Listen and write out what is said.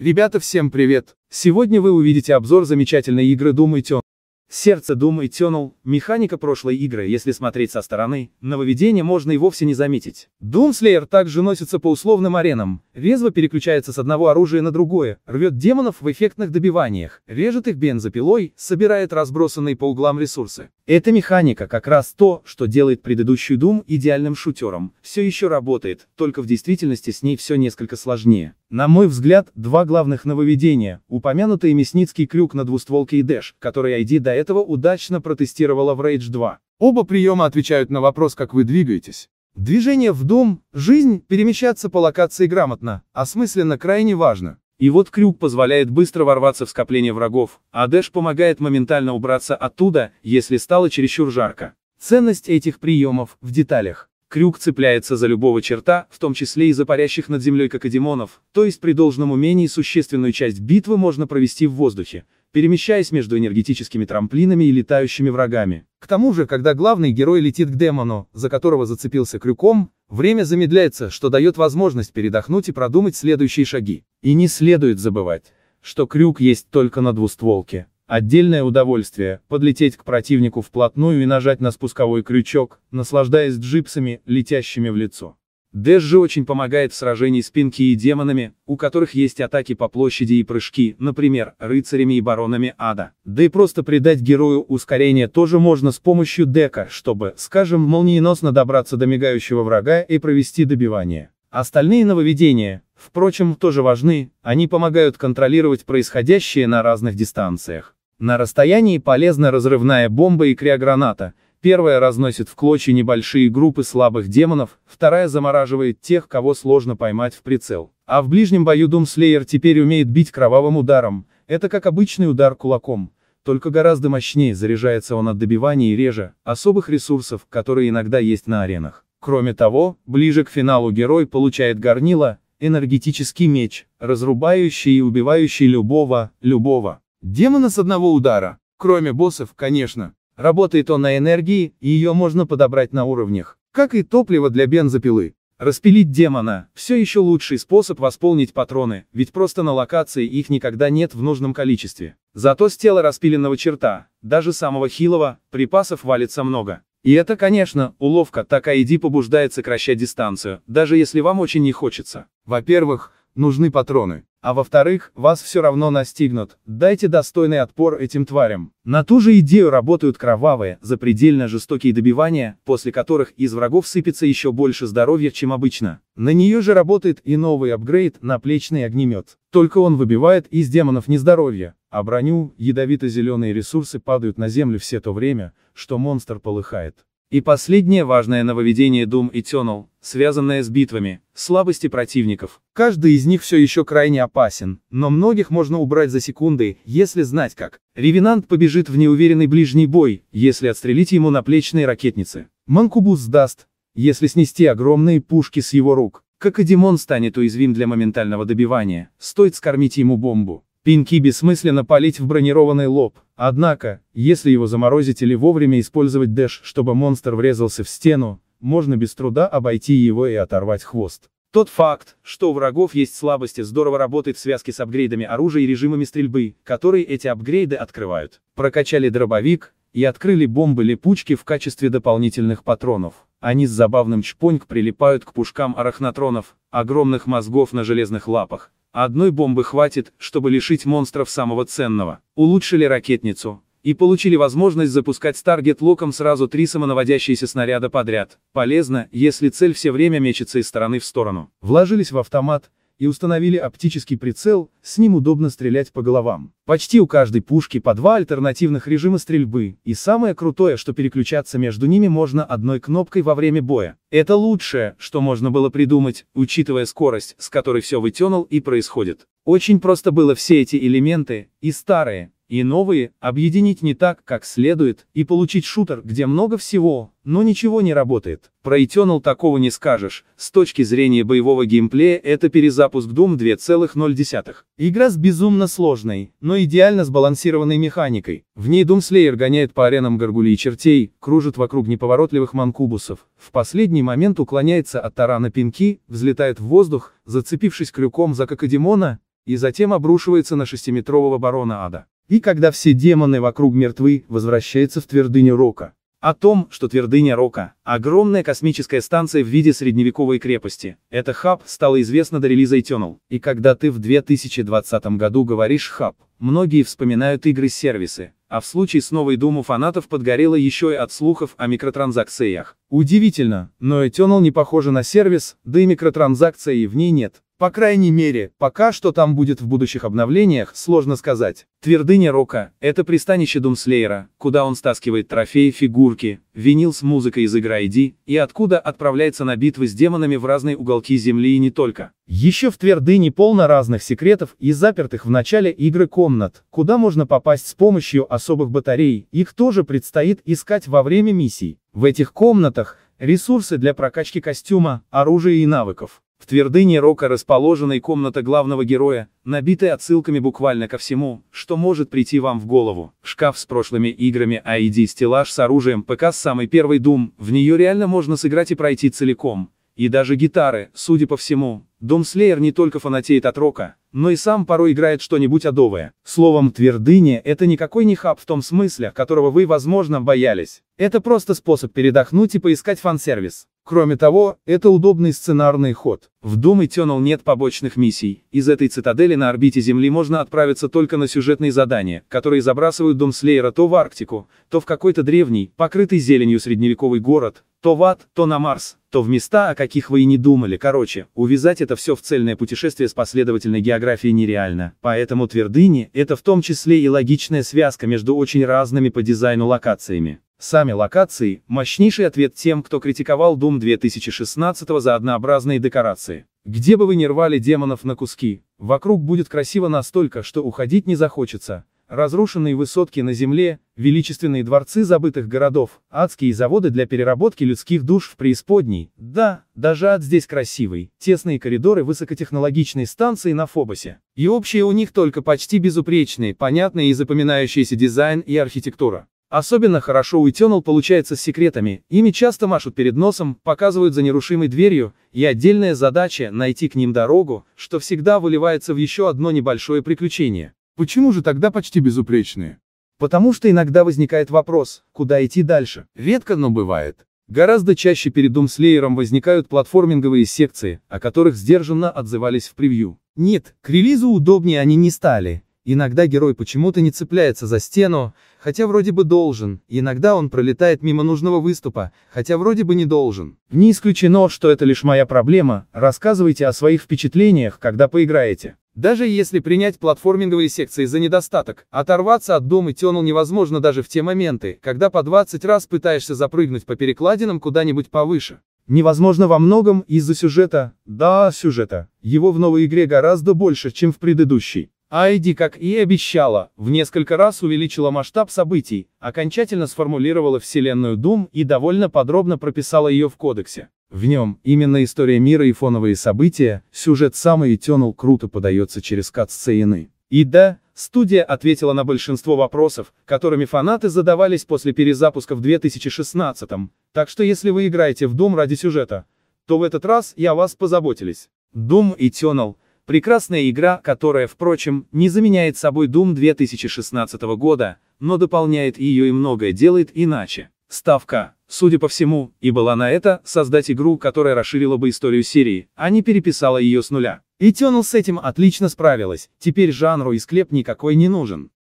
Ребята, всем привет! Сегодня вы увидите обзор замечательной игры Doom Eternal. Сердце Doom Eternal — механика прошлой игры, если смотреть со стороны, нововведение можно и вовсе не заметить. Doom Slayer также носится по условным аренам, резво переключается с одного оружия на другое, рвет демонов в эффектных добиваниях, режет их бензопилой, собирает разбросанные по углам ресурсы. Эта механика как раз то, что делает предыдущую Doom идеальным шутером, все еще работает, только в действительности с ней все несколько сложнее. На мой взгляд, два главных нововведения, упомянутый мясницкий крюк на двустволке и дэш, который ID до этого удачно протестировала в Rage 2. Оба приема отвечают на вопрос, как вы двигаетесь. Движение в дом, жизнь, перемещаться по локации грамотно, осмысленно крайне важно. И вот крюк позволяет быстро ворваться в скопление врагов, а дэш помогает моментально убраться оттуда, если стало чересчур жарко. Ценность этих приемов в деталях. Крюк цепляется за любого черта, в том числе и за парящих над землей кокодемонов, то есть при должном умении существенную часть битвы можно провести в воздухе, перемещаясь между энергетическими трамплинами и летающими врагами. К тому же, когда главный герой летит к демону, за которого зацепился крюком, время замедляется, что дает возможность передохнуть и продумать следующие шаги. И не следует забывать, что крюк есть только на двустволке. Отдельное удовольствие – подлететь к противнику вплотную и нажать на спусковой крючок, наслаждаясь джипсами, летящими в лицо. Дэш же очень помогает в сражении с пинки и демонами, у которых есть атаки по площади и прыжки, например, рыцарями и баронами ада. Да и просто придать герою ускорение тоже можно с помощью дека, чтобы, скажем, молниеносно добраться до мигающего врага и провести добивание. Остальные нововведения, впрочем, тоже важны, они помогают контролировать происходящее на разных дистанциях. На расстоянии полезна разрывная бомба и криограната, Первая разносит в клочья небольшие группы слабых демонов, вторая замораживает тех, кого сложно поймать в прицел. А в ближнем бою Думслейер теперь умеет бить кровавым ударом, это как обычный удар кулаком, только гораздо мощнее заряжается он от добивания и реже, особых ресурсов, которые иногда есть на аренах. Кроме того, ближе к финалу герой получает горнило, энергетический меч, разрубающий и убивающий любого, любого демона с одного удара. Кроме боссов, конечно. Работает он на энергии, и ее можно подобрать на уровнях. Как и топливо для бензопилы. Распилить демона – все еще лучший способ восполнить патроны, ведь просто на локации их никогда нет в нужном количестве. Зато с тела распиленного черта, даже самого хилого, припасов валится много. И это, конечно, уловка, так ID побуждает сокращать дистанцию, даже если вам очень не хочется. Во-первых, нужны патроны. А во-вторых, вас все равно настигнут, дайте достойный отпор этим тварям. На ту же идею работают кровавые, запредельно жестокие добивания, после которых из врагов сыпется еще больше здоровья, чем обычно. На нее же работает и новый апгрейд на плечный огнемет. Только он выбивает из демонов нездоровье, а броню, ядовито-зеленые ресурсы падают на землю все то время, что монстр полыхает. И последнее важное нововведение Doom Eternal, связанное с битвами, слабости противников. Каждый из них все еще крайне опасен, но многих можно убрать за секунды, если знать как. Ревенант побежит в неуверенный ближний бой, если отстрелить ему наплечные ракетницы. Манкубус сдаст, если снести огромные пушки с его рук. Как и Димон станет уязвим для моментального добивания, стоит скормить ему бомбу. Пеньки бессмысленно палить в бронированный лоб, однако, если его заморозить или вовремя использовать дэш, чтобы монстр врезался в стену, можно без труда обойти его и оторвать хвост. Тот факт, что у врагов есть слабости, здорово работает в связке с апгрейдами оружия и режимами стрельбы, которые эти апгрейды открывают. Прокачали дробовик, и открыли бомбы-липучки в качестве дополнительных патронов. Они с забавным чпоньк прилипают к пушкам арахнотронов, огромных мозгов на железных лапах, Одной бомбы хватит, чтобы лишить монстров самого ценного. Улучшили ракетницу. И получили возможность запускать с таргет-локом сразу три самонаводящиеся снаряда подряд. Полезно, если цель все время мечется из стороны в сторону. Вложились в автомат, и установили оптический прицел, с ним удобно стрелять по головам. Почти у каждой пушки по два альтернативных режима стрельбы, и самое крутое, что переключаться между ними можно одной кнопкой во время боя. Это лучшее, что можно было придумать, учитывая скорость, с которой все вытянул и происходит. Очень просто было все эти элементы, и старые, и новые, объединить не так, как следует, и получить шутер, где много всего, но ничего не работает. Про Eternal такого не скажешь, с точки зрения боевого геймплея это перезапуск Doom 2.0. Игра с безумно сложной, но идеально сбалансированной механикой. В ней Doom Slayer гоняет по аренам горгулей чертей, кружит вокруг неповоротливых манкубусов, в последний момент уклоняется от тарана пинки, взлетает в воздух, зацепившись крюком за кокодемона, и затем обрушивается на шестиметрового барона ада. И когда все демоны вокруг мертвы, возвращается в твердыню Рока. О том, что твердыня Рока – огромная космическая станция в виде средневековой крепости. Это хаб стало известно до релиза Eternal. И когда ты в 2020 году говоришь хаб, многие вспоминают игры-сервисы. А в случае с новой Doom фанатов подгорело еще и от слухов о микротранзакциях. Удивительно, но Eternal не похожа на сервис, да и микротранзакций в ней нет. По крайней мере, пока что там будет в будущих обновлениях, сложно сказать. Твердыня Рока – это пристанище Думслейера, куда он стаскивает трофеи, фигурки, винил с музыкой из игры ID, и откуда отправляется на битвы с демонами в разные уголки Земли и не только. Еще в Твердыне полно разных секретов и запертых в начале игры комнат, куда можно попасть с помощью особых батарей, их тоже предстоит искать во время миссий. В этих комнатах – ресурсы для прокачки костюма, оружия и навыков. В твердыне Рока расположена и комната главного героя, набитая отсылками буквально ко всему, что может прийти вам в голову. Шкаф с прошлыми играми ID, стеллаж с оружием, ПК с самой первой Doom, в нее реально можно сыграть и пройти целиком. И даже гитары, судя по всему, Думслеер не только фанатеет от рока, но и сам порой играет что-нибудь адовое. Словом, твердыня — это никакой не хаб в том смысле, которого вы, возможно, боялись. Это просто способ передохнуть и поискать фан-сервис. Кроме того, это удобный сценарный ход. В Doom Eternal нет побочных миссий. Из этой цитадели на орбите Земли можно отправиться только на сюжетные задания, которые забрасывают Дом Слеера то в Арктику, то в какой-то древний, покрытый зеленью средневековый город, то в ад, то на Марс, то в места, о каких вы и не думали. Короче, увязать это все в цельное путешествие с последовательной географией нереально. Поэтому твердыни — это в том числе и логичная связка между очень разными по дизайну локациями. Сами локации – мощнейший ответ тем, кто критиковал Doom 2016 за однообразные декорации. Где бы вы ни рвали демонов на куски, вокруг будет красиво настолько, что уходить не захочется. Разрушенные высотки на земле, величественные дворцы забытых городов, адские заводы для переработки людских душ в преисподней, да, даже ад здесь красивый, тесные коридоры высокотехнологичной станции на Фобосе. И общее у них только почти безупречные, понятные и запоминающиеся дизайн и архитектура. Особенно хорошо у Eternal получается с секретами, ими часто машут перед носом, показывают за нерушимой дверью, и отдельная задача – найти к ним дорогу, что всегда выливается в еще одно небольшое приключение. Почему же тогда почти безупречные? Потому что иногда возникает вопрос, куда идти дальше. Редко, но бывает. Гораздо чаще перед Думслеером возникают платформинговые секции, о которых сдержанно отзывались в превью. Нет, к релизу удобнее они не стали, Иногда герой почему-то не цепляется за стену, хотя вроде бы должен, иногда он пролетает мимо нужного выступа, хотя вроде бы не должен. Не исключено, что это лишь моя проблема, рассказывайте о своих впечатлениях, когда поиграете. Даже если принять платформинговые секции за недостаток, оторваться от дома тёнул невозможно даже в те моменты, когда по 20 раз пытаешься запрыгнуть по перекладинам куда-нибудь повыше. Невозможно во многом из-за сюжета, да, сюжета. Его в новой игре гораздо больше, чем в предыдущей. Айди, как и обещала, в несколько раз увеличила масштаб событий, окончательно сформулировала вселенную Дум и довольно подробно прописала ее в кодексе. В нем, именно история мира и фоновые события, сюжет сам и тянул круто подается через кат-сцены. И да, студия ответила на большинство вопросов, которыми фанаты задавались после перезапуска в 2016 так что если вы играете в Дум ради сюжета, то в этот раз я вас позаботились. Дум и Eternal — Прекрасная игра, которая, впрочем, не заменяет собой Doom 2016 года, но дополняет ее и многое делает иначе. Ставка, судя по всему, и была на это, создать игру, которая расширила бы историю серии, а не переписала ее с нуля. Eternal с этим отлично справилась, теперь жанру и склеп никакой не нужен.